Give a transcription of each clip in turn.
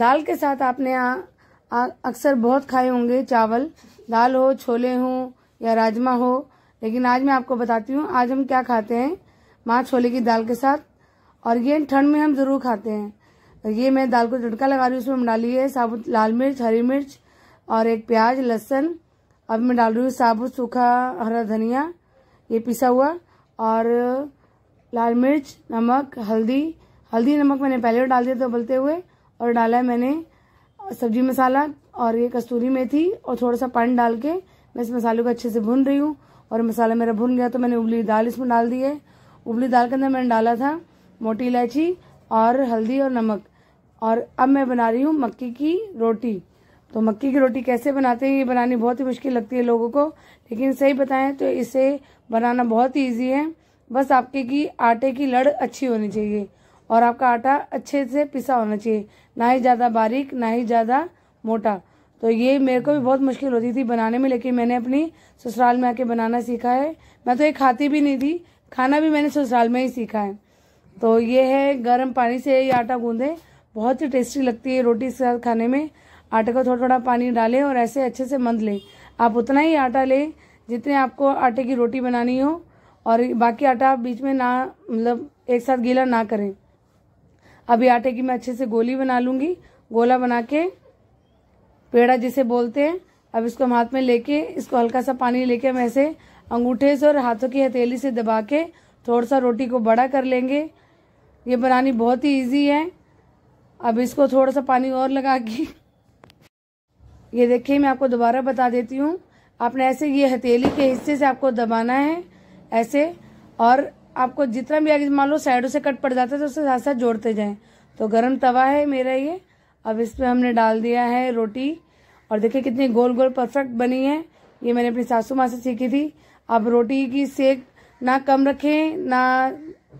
दाल के साथ आपने अक्सर बहुत खाए होंगे चावल दाल हो छोले हो या राजमा हो लेकिन आज मैं आपको बताती हूँ आज हम क्या खाते हैं माँ छोले की दाल के साथ और ये ठंड में हम ज़रूर खाते हैं तो ये मैं दाल को तड़का लगा रही हूँ उसमें हम डाली है साबुत लाल मिर्च हरी मिर्च और एक प्याज लहसन अब मैं डाल रही हूँ साबुत सूखा हरा धनिया ये पिसा हुआ और लाल मिर्च नमक हल्दी हल्दी नमक मैंने पहले डाल दिया तो उबलते हुए और डाला है मैंने सब्जी मसाला और ये कस्तूरी मेथी और थोड़ा सा पानी डाल के मैं इस मसाले को अच्छे से भून रही हूँ और मसाला मेरा भून गया तो मैंने उबली दाल इसमें डाल दी है उबली दाल के अंदर मैंने डाला था मोटी इलायची और हल्दी और नमक और अब मैं बना रही हूँ मक्की की रोटी तो मक्की की रोटी कैसे बनाते हैं ये बनानी बहुत ही मुश्किल लगती है लोगों को लेकिन सही बताएं तो इसे बनाना बहुत ही ईजी है बस आपके की आटे की लड़ अच्छी होनी चाहिए और आपका आटा अच्छे से पिसा होना चाहिए ना ही ज़्यादा बारीक ना ही ज़्यादा मोटा तो ये मेरे को भी बहुत मुश्किल होती थी बनाने में लेकिन मैंने अपनी ससुराल में आके बनाना सीखा है मैं तो ये खाती भी नहीं थी खाना भी मैंने ससुराल में ही सीखा है तो ये है गर्म पानी से ये आटा गूंदे बहुत ही टेस्टी लगती है रोटी के साथ खाने में आटे को थोड़ा थोड़ा पानी डालें और ऐसे अच्छे से मंद लें आप उतना ही आटा लें जितने आपको आटे की रोटी बनानी हो और बाकी आटा आप बीच में ना मतलब एक साथ गीला ना करें अभी आटे की मैं अच्छे से गोली बना लूंगी गोला बना के पेड़ा जिसे बोलते हैं अब इसको हम हाथ में लेके इसको हल्का सा पानी लेके हम ऐसे अंगूठे से और हाथों की हथेली से दबा के थोड़ा सा रोटी को बड़ा कर लेंगे ये बनानी बहुत ही इजी है अब इसको थोड़ा सा पानी और लगा के ये देखिए मैं आपको दोबारा बता देती हूँ आपने ऐसे ये हथेली के हिस्से से आपको दबाना है ऐसे और आपको जितना भी आगे मान लो साइडों से कट पड़ जाता है तो उसके साथ साथ जोड़ते जाएं तो गर्म तवा है मेरा ये अब इस पर हमने डाल दिया है रोटी और देखिए कितनी गोल गोल परफेक्ट बनी है ये मैंने अपनी सासू माँ से सीखी थी आप रोटी की सेक ना कम रखें ना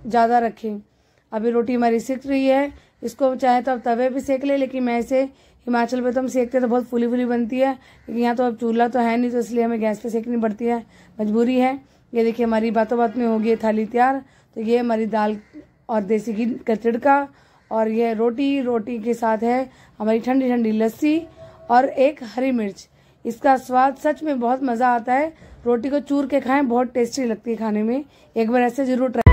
ज़्यादा रखें अभी रोटी हमारी सीख रही है इसको चाहे तो आप तवे भी सेक ले लेकिन मैं इसे हिमाचल में तो हम सेकते तो बहुत फूली फूली बनती है लेकिन यहाँ तो अब चूल्हा तो है नहीं तो इसलिए हमें गैस पे सेकनी पड़ती है मजबूरी है ये देखिए हमारी बातों बात में हो गई थाली तैयार तो ये हमारी दाल और देसी घी का तिड़का और ये रोटी रोटी के साथ है हमारी ठंडी ठंडी लस्सी और एक हरी मिर्च इसका स्वाद सच में बहुत मज़ा आता है रोटी को चूर के खाएं बहुत टेस्टी लगती है खाने में एक बार ऐसे ज़रूर ट्राई